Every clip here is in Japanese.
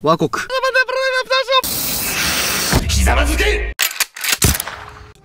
和国ひざまずけ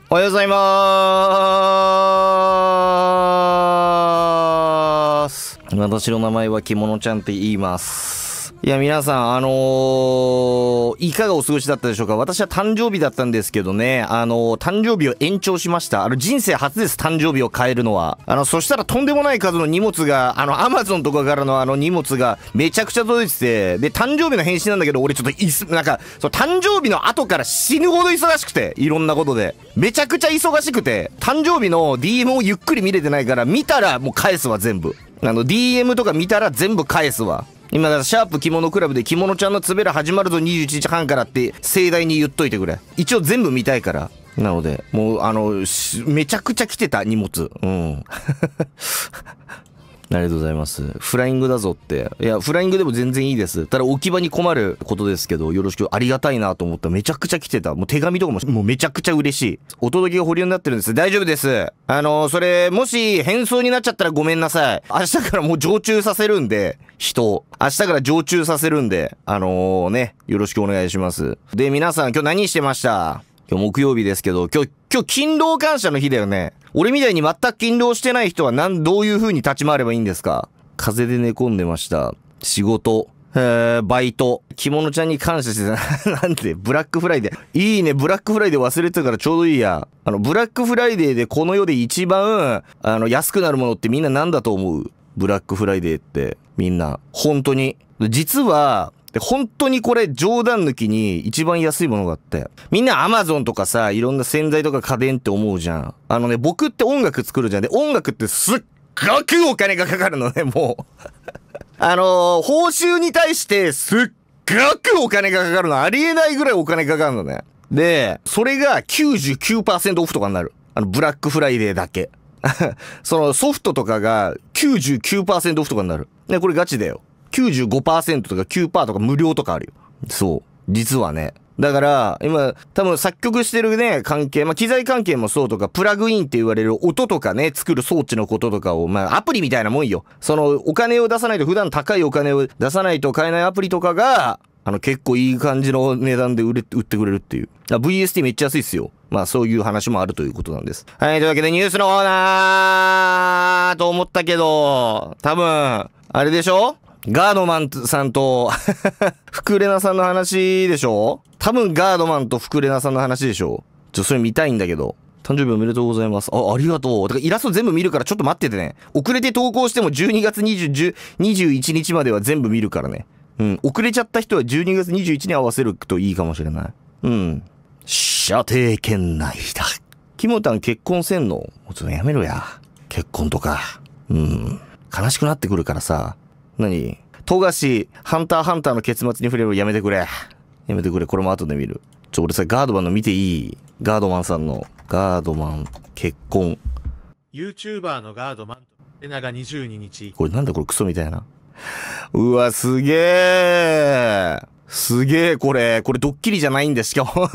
おはようございまーす私の名前は着物ちゃんって言いますいや、皆さん、あのー、いかがお過ごしだったでしょうか私は誕生日だったんですけどね、あのー、誕生日を延長しました。あの、人生初です、誕生日を変えるのは。あの、そしたらとんでもない数の荷物が、あの、アマゾンとかからのあの荷物がめちゃくちゃ届いてて、で、誕生日の返信なんだけど、俺ちょっといす、なんか、そう、誕生日の後から死ぬほど忙しくて、いろんなことで。めちゃくちゃ忙しくて、誕生日の DM をゆっくり見れてないから、見たらもう返すわ、全部。あの、DM とか見たら全部返すわ。今だ、シャープ着物クラブで着物ちゃんのつべら始まるぞ21時半からって盛大に言っといてくれ。一応全部見たいから。なので、もう、あの、めちゃくちゃ来てた、荷物。うん。ありがとうございます。フライングだぞって。いや、フライングでも全然いいです。ただ置き場に困ることですけど、よろしくありがたいなと思った。めちゃくちゃ来てた。もう手紙とかも、もうめちゃくちゃ嬉しい。お届けが保留になってるんです。大丈夫です。あのー、それ、もし変装になっちゃったらごめんなさい。明日からもう常駐させるんで、人。明日から常駐させるんで、あのー、ね、よろしくお願いします。で、皆さん今日何してました今日木曜日ですけど、今日、今日勤労感謝の日だよね。俺みたいに全く勤労してない人はなん、どういう風に立ち回ればいいんですか風邪で寝込んでました。仕事。えー、バイト。着物ちゃんに感謝してた。なんで、ブラックフライデー。いいね、ブラックフライデー忘れてたからちょうどいいや。あの、ブラックフライデーでこの世で一番、あの、安くなるものってみんな何だと思うブラックフライデーって、みんな。本当に。実は、で、本当にこれ冗談抜きに一番安いものがあって。みんな Amazon とかさ、いろんな洗剤とか家電って思うじゃん。あのね、僕って音楽作るじゃん。で、音楽ってすっごくお金がかかるのね、もう あのー、報酬に対してすっごくお金がかかるの。ありえないぐらいお金かかるのね。で、それが99%オフとかになる。あの、ブラックフライデーだけ。そのソフトとかが99%オフとかになる。ね、これガチだよ。95%とか9%とか無料とかあるよ。そう。実はね。だから、今、多分作曲してるね、関係、まあ、機材関係もそうとか、プラグインって言われる音とかね、作る装置のこととかを、まあ、アプリみたいなもんよ。その、お金を出さないと、普段高いお金を出さないと買えないアプリとかが、あの、結構いい感じの値段で売れ、売ってくれるっていう。VST めっちゃ安いっすよ。まあ、そういう話もあるということなんです。はい、というわけでニュースのコーナーと思ったけど、多分、あれでしょガードマンさんと 福レナさんの話でしょ多分ガードマンと福レナさんの話でしょちょ、それ見たいんだけど。誕生日おめでとうございます。あ、ありがとう。だからイラスト全部見るからちょっと待っててね。遅れて投稿しても12月2 1日までは全部見るからね。うん。遅れちゃった人は12月21日に合わせるといいかもしれない。うん。射程圏内だ。キモタン結婚せんのもうちょっとやめろや。結婚とか。うん。悲しくなってくるからさ。何富樫、ハンターハンターの結末に触れるやめてくれ。やめてくれ。これも後で見る。ちょ、俺さ、ガードマンの見ていいガードマンさんの。ガードマン、結婚。YouTuber のガードマンと、エナが22日。これなんだこれクソみたいな。うわ、すげえ。すげえ、これ。これドッキリじゃないんです、しかも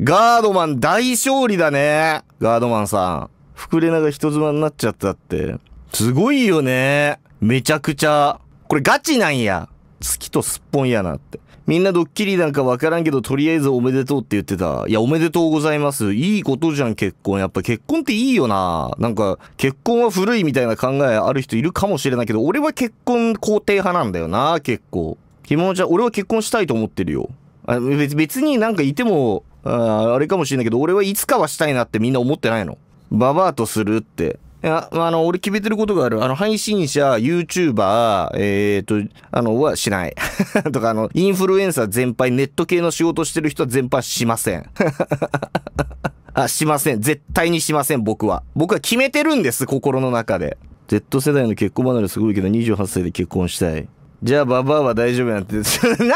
ガードマン大勝利だね。ガードマンさん。膨れなが人妻になっちゃったって。すごいよね。めちゃくちゃ、これガチなんや。月とすっぽんやなって。みんなドッキリなんかわからんけど、とりあえずおめでとうって言ってた。いや、おめでとうございます。いいことじゃん、結婚。やっぱ結婚っていいよな。なんか、結婚は古いみたいな考えある人いるかもしれないけど、俺は結婚肯定派なんだよな、結構。ひもちゃん、俺は結婚したいと思ってるよ。あ別別になんかいてもあ、あれかもしれないけど、俺はいつかはしたいなってみんな思ってないの。ババアとするって。いああの、俺決めてることがある。あの、配信者、YouTuber、えっ、ー、と、あの、はしない。とか、あの、インフルエンサー全般、ネット系の仕事してる人は全般しません。あ、しません。絶対にしません、僕は。僕は決めてるんです、心の中で。Z 世代の結婚離れすごいけど、28歳で結婚したい。じゃあババアは大丈夫なんて な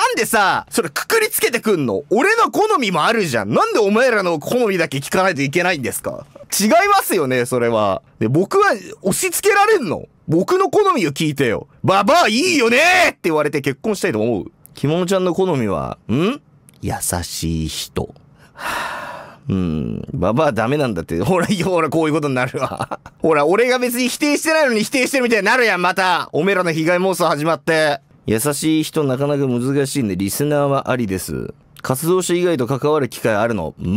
んでさそれくくりつけてくんの俺の好みもあるじゃんなんでお前らの好みだけ聞かないといけないんですか違いますよねそれはで僕は押し付けられんの僕の好みを聞いてよババアいいよねって言われて結婚したいと思う着物ちゃんの好みはん優しい人はぁ。うん。ババアダメなんだって。ほら、ほら、こういうことになるわ。ほら、俺が別に否定してないのに否定してるみたいになるやん、また。おめらの被害妄想始まって。優しい人なかなか難しいんで、リスナーはありです。活動者以外と関わる機会あるの全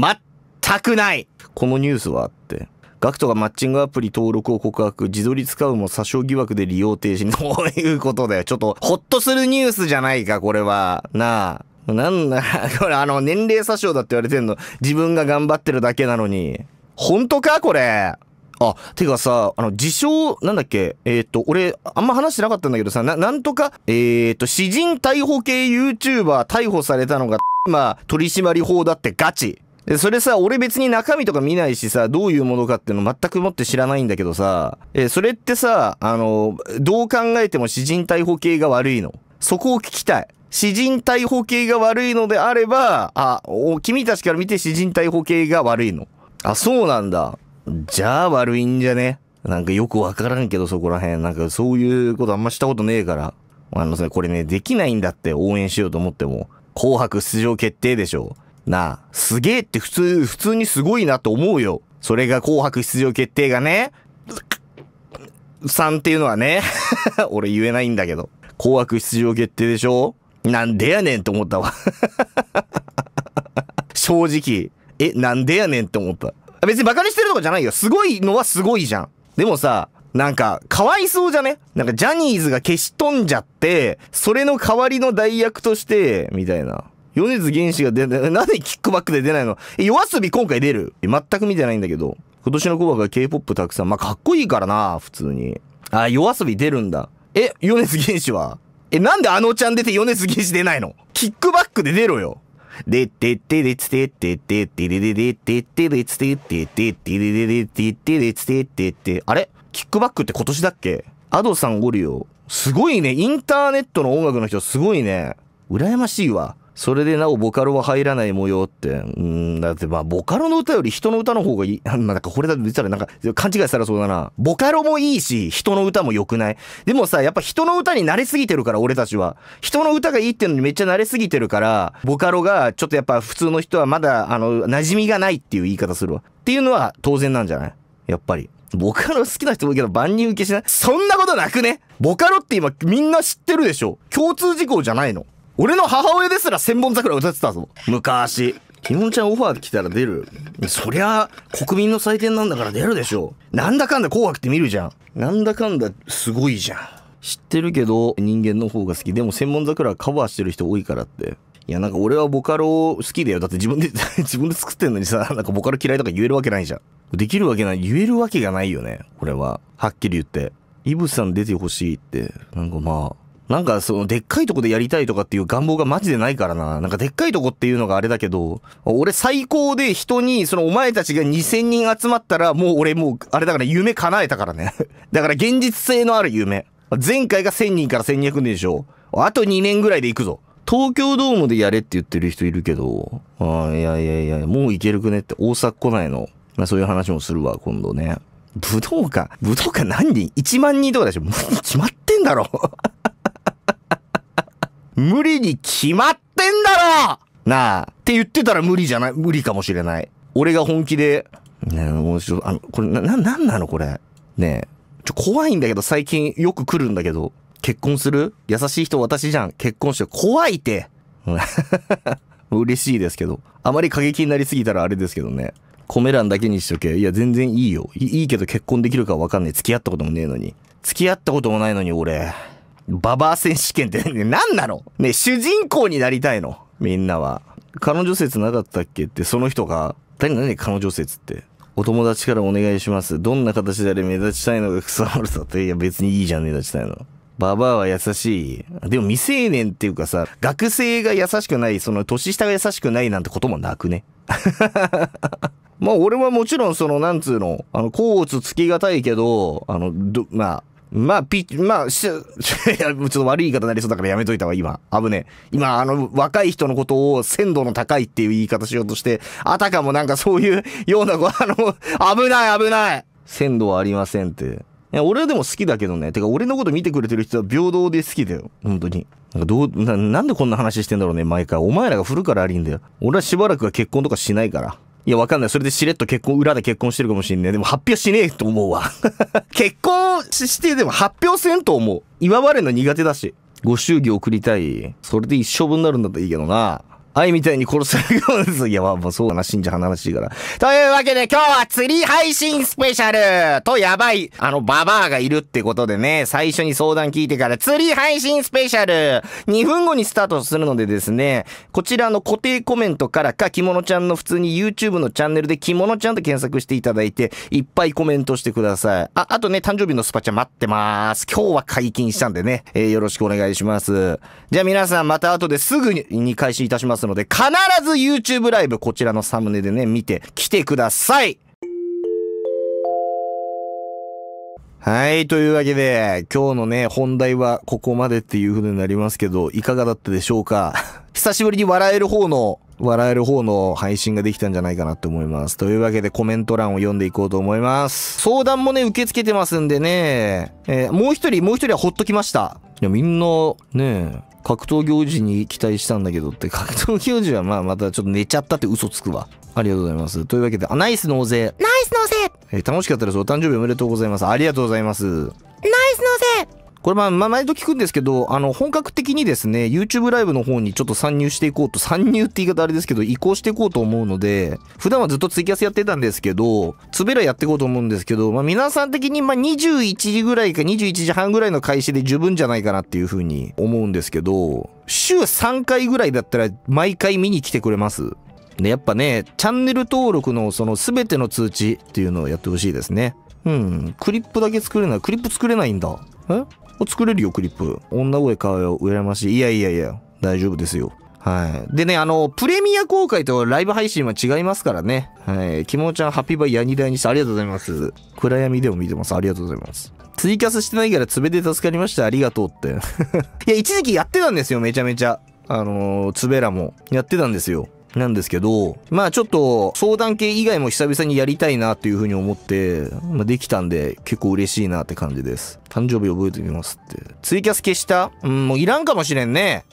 くないこのニュースはあって。ガクトがマッチングアプリ登録を告白、自撮り使うも詐称疑惑で利用停止。ど ういうことだよ。ちょっと、ほっとするニュースじゃないか、これは。なあ。なんだ、これあの、年齢詐称だって言われてんの。自分が頑張ってるだけなのに。本当かこれ。あ、てかさ、あの、自称、なんだっけ、えっ、と、俺、あんま話してなかったんだけどさ、な、なんとか、えっ、と、詩人逮捕系 YouTuber 逮捕されたのが、まあ、取締法だってガチ。で、それさ、俺別に中身とか見ないしさ、どういうものかっていうの全くもって知らないんだけどさ、えー、それってさ、あの、どう考えても詩人逮捕系が悪いの。そこを聞きたい。詩人逮捕系が悪いのであれば、あ、君たちから見て詩人逮捕系が悪いの。あ、そうなんだ。じゃあ悪いんじゃねなんかよくわからんけどそこら辺。なんかそういうことあんましたことねえから。あのさ、これね、できないんだって応援しようと思っても。紅白出場決定でしょ。なあ、すげえって普通、普通にすごいなと思うよ。それが紅白出場決定がね。3っていうのはね。俺言えないんだけど。紅白出場決定でしょなんでやねんって思ったわ 正直。え、なんでやねんって思った。別にバカにしてるとかじゃないよ。すごいのはすごいじゃん。でもさ、なんか、かわいそうじゃねなんか、ジャニーズが消し飛んじゃって、それの代わりの代役として、みたいな。米津玄師が出ない、なぜキックバックで出ないのえ、夜遊び今回出る全く見てないんだけど。今年の紅白は K-POP たくさん。まあ、かっこいいからな、普通に。あ、夜遊び出るんだ。え、米津玄師はえ、なんであのちゃん出て米津玄師出ないのキックバックで出ろよ。でってってでつてってってってでででで、で、でつててててでででで、で、でつててて。あれキックバックって今年だっけアドさんおるよ。すごいね。インターネットの音楽の人すごいね。羨ましいわ。それでなおボカロは入らない模様って。うん、だってまあ、ボカロの歌より人の歌の方がいい。なんかこれだと言ったらなんか勘違いしたらそうだな。ボカロもいいし、人の歌も良くない。でもさ、やっぱ人の歌に慣れすぎてるから、俺たちは。人の歌がいいってのにめっちゃ慣れすぎてるから、ボカロがちょっとやっぱ普通の人はまだ、あの、馴染みがないっていう言い方するわ。っていうのは当然なんじゃないやっぱり。ボカロ好きな人もいるけど万人受けしないそんなことなくねボカロって今みんな知ってるでしょ共通事項じゃないの俺の母親ですら千本桜歌ってたぞ。昔。きのんちゃんオファー来たら出る。そりゃ、国民の祭典なんだから出るでしょ。なんだかんだ紅白って見るじゃん。なんだかんだすごいじゃん。知ってるけど、人間の方が好き。でも千本桜カバーしてる人多いからって。いや、なんか俺はボカロ好きだよ。だって自分で 自分で作ってんのにさ、なんかボカロ嫌いとか言えるわけないじゃん。できるわけない。言えるわけがないよね。俺は。はっきり言って。イブさん出てほしいって。なんかまあ、なんかそのでっかいとこでやりたいとかっていう願望がマジでないからな。なんかでっかいとこっていうのがあれだけど、俺最高で人に、そのお前たちが2000人集まったらもう俺もう、あれだから夢叶えたからね。だから現実性のある夢。前回が1000人から1200人でしょ。あと2年ぐらいで行くぞ。東京ドームでやれって言ってる人いるけど、あいやいやいや、もういけるくねって大阪来ないの。まあ、そういう話もするわ、今度ね。武道館、武道館何人 ?1 万人とかでしょもう決まってんだろ無理に決まってんだろなあ。って言ってたら無理じゃない無理かもしれない。俺が本気で、ね面もうちょ、あの、これ、な、な、なんなのこれ。ねえ。ちょ、怖いんだけど、最近よく来るんだけど。結婚する優しい人私じゃん。結婚して怖いって。嬉しいですけど。あまり過激になりすぎたらあれですけどね。コメ欄だけにしとけ。いや、全然いいよ。いいけど結婚できるかわかんない。付き合ったこともねえのに。付き合ったこともないのに、俺。ババア選手権って何なのね、主人公になりたいの。みんなは。彼女説なかったっけって、その人が、何何彼女説って。お友達からお願いします。どんな形であれ目立ちたいのが草丸んって。いや、別にいいじゃん、目立ちたいの。ババアは優しい。でも未成年っていうかさ、学生が優しくない、その年下が優しくないなんてこともなくね。まあ俺はもちろんその、なんつうの、あの、甲乙つきがたいけど、あの、ど、まあ、まあ、ピまあ、し、ちょっと悪い言い方になりそうだからやめといたわ、今。危ねえ。今、あの、若い人のことを鮮度の高いっていう言い方しようとして、あたかもなんかそういうような、あの、危ない危ない鮮度はありませんって。いや、俺はでも好きだけどね。てか、俺のこと見てくれてる人は平等で好きだよ。本当に。なんかどうな、なんでこんな話してんだろうね、毎回。お前らが振るからありんだよ。俺はしばらくは結婚とかしないから。いや、わかんない。それでしれっと結婚、裏で結婚してるかもしんね。でも発表しねえと思うわ。結婚して、でも発表せんと思う。祝われるの苦手だし。ご祝儀送りたい。それで一生分になるんだったらいいけどな。愛みたいに殺されるようです。いや、まあ、そうだな。信者離しいから。というわけで、今日は釣り配信スペシャルと、やばい、あの、ババアがいるってことでね、最初に相談聞いてから、釣り配信スペシャル !2 分後にスタートするのでですね、こちらの固定コメントからか、着物ちゃんの普通に YouTube のチャンネルで着物ちゃんと検索していただいて、いっぱいコメントしてください。あ、あとね、誕生日のスパチャ待ってます。今日は解禁したんでね、えー、よろしくお願いします。じゃあ皆さん、また後ですぐにに開始いたします。ますので、必ず YouTube ライブ、こちらのサムネでね、見て来てくださいはい。というわけで、今日のね、本題はここまでっていう風になりますけど、いかがだったでしょうか 久しぶりに笑える方の、笑える方の配信ができたんじゃないかなって思います。というわけでコメント欄を読んでいこうと思います。相談もね、受け付けてますんでね、えー、もう一人、もう一人はほっときました。いや、みんな、ね、格闘行事に期待したんだけどって、格闘行事はまあまたちょっと寝ちゃったって嘘つくわ。ありがとうございます。というわけで、あ、ナイス納税ナイス納税えー楽しかったです。お誕生日おめでとうございます。ありがとうございます。ナイス納税これまあ、毎度聞くんですけど、あの、本格的にですね、YouTube ライブの方にちょっと参入していこうと、参入って言い方あれですけど、移行していこうと思うので、普段はずっとツイキャスやってたんですけど、つべらやっていこうと思うんですけど、まあ皆さん的にまあ21時ぐらいか21時半ぐらいの開始で十分じゃないかなっていうふうに思うんですけど、週3回ぐらいだったら毎回見に来てくれますね、やっぱね、チャンネル登録のその全ての通知っていうのをやってほしいですね。うん。クリップだけ作れない。クリップ作れないんだ。えを作れるよ、クリップ。女声かよ、羨ましい。いやいやいや、大丈夫ですよ。はい。でね、あの、プレミア公開とライブ配信は違いますからね。はい。キモちゃん、ハッピーバイヤニダイにしてありがとうございます。暗闇でも見てます。ありがとうございます。ツイキャスしてないから、つべで助かりました。ありがとうって。いや、一時期やってたんですよ、めちゃめちゃ。あのつべらも。やってたんですよ。なんですけど、まあちょっと相談系以外も久々にやりたいなというふうに思って、まあ、できたんで結構嬉しいなって感じです。誕生日覚えてみますって。ツイキャス消したうん、もういらんかもしれんね。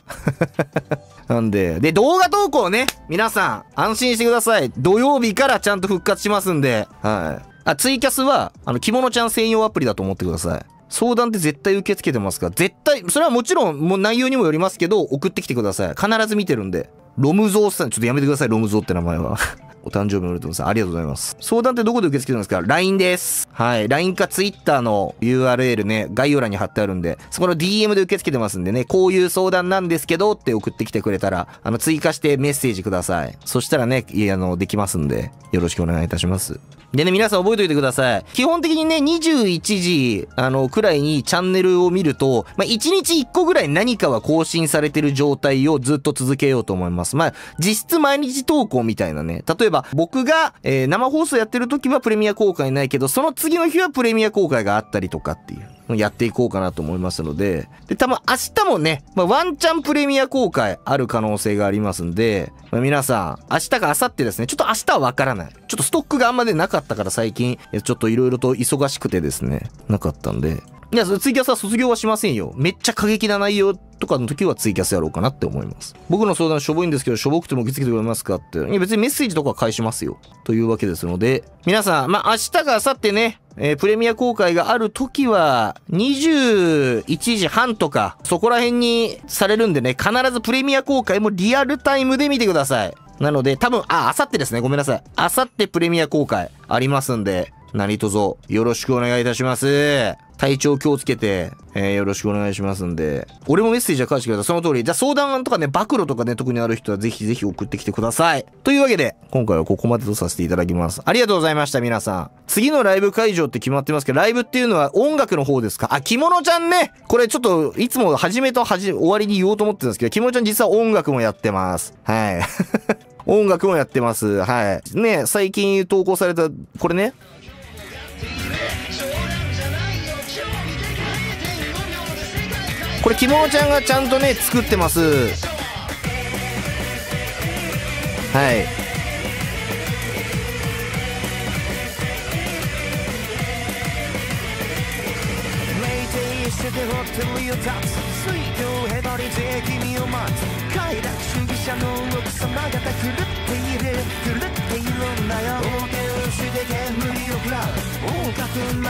なんで。で、動画投稿ね。皆さん、安心してください。土曜日からちゃんと復活しますんで。はい。あ、ツイキャスは、あの、着物ちゃん専用アプリだと思ってください。相談って絶対受け付けてますから、絶対、それはもちろん、もう内容にもよりますけど、送ってきてください。必ず見てるんで。ロムゾーさん、ちょっとやめてください、ロムゾーって名前は。お誕生日のルトンさん、ありがとうございます。相談ってどこで受け付けてますか ?LINE です。はい。LINE か Twitter の URL ね、概要欄に貼ってあるんで、そこの DM で受け付けてますんでね、こういう相談なんですけどって送ってきてくれたら、あの、追加してメッセージください。そしたらね、あの、できますんで、よろしくお願いいたします。でね、皆さん覚えておいてください。基本的にね、21時、あの、くらいにチャンネルを見ると、まあ、1日1個ぐらい何かは更新されてる状態をずっと続けようと思います。まあ、実質毎日投稿みたいなね、例えばえば、僕が、えー、生放送やってる時はプレミア公開ないけど、その次の日はプレミア公開があったりとかっていう。やっていこうかなと思いますので。で、多分明日もね、まあ、ワンチャンプレミア公開ある可能性がありますんで、まあ、皆さん、明日か明後日ですね、ちょっと明日はわからない。ちょっとストックがあんまでなかったから最近、ちょっと色々と忙しくてですね、なかったんで、いや、ツイキャスは卒業はしませんよ。めっちゃ過激な内容とかの時はツイキャスやろうかなって思います。僕の相談しょぼいんですけど、しょぼくても受け付けてくれますかって。いや、別にメッセージとか返しますよ。というわけですので、皆さん、まあ、明日が明後日ね、えー、プレミア公開がある時は、21時半とか、そこら辺にされるんでね、必ずプレミア公開もリアルタイムで見てください。なので、多分、あ、明後日ですね。ごめんなさい。明後日プレミア公開ありますんで、何卒よろしくお願いいたします。体調気をつけて、えー、よろしくお願いしますんで。俺もメッセージは返してください。その通り。じゃあ相談とかね、暴露とかね、特にある人はぜひぜひ送ってきてください。というわけで、今回はここまでとさせていただきます。ありがとうございました、皆さん。次のライブ会場って決まってますけど、ライブっていうのは音楽の方ですかあ、着物ちゃんねこれちょっと、いつも始めと始め、終わりに言おうと思ってるんですけど、着物ちゃん実は音楽もやってます。はい。音楽もやってます。はい。ね、最近投稿された、これね、これきもちゃんがちゃんとね作ってますはい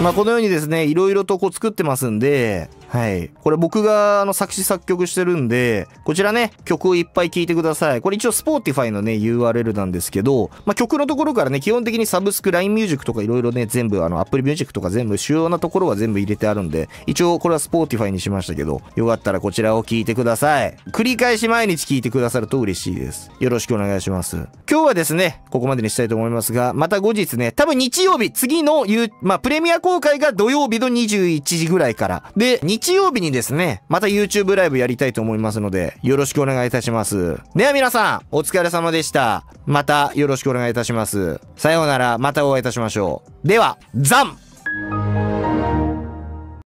まあこのようにですねいろいろとこう作ってますんではい。これ僕があの作詞作曲してるんで、こちらね、曲をいっぱい聴いてください。これ一応 Spotify のね、URL なんですけど、まあ、曲のところからね、基本的にサブスク、LINE ュージックとかいろいろね、全部、あの Apple ュージックとか全部、主要なところは全部入れてあるんで、一応これは Spotify にしましたけど、よかったらこちらを聴いてください。繰り返し毎日聴いてくださると嬉しいです。よろしくお願いします。今日はですね、ここまでにしたいと思いますが、また後日ね、多分日曜日、次の、まあ、プレミア公開が土曜日の21時ぐらいから。で、日日曜日にですね、また YouTube ライブやりたいと思いますので、よろしくお願いいたします。では皆さん、お疲れ様でした。またよろしくお願いいたします。さようなら、またお会いいたしましょう。では、ザン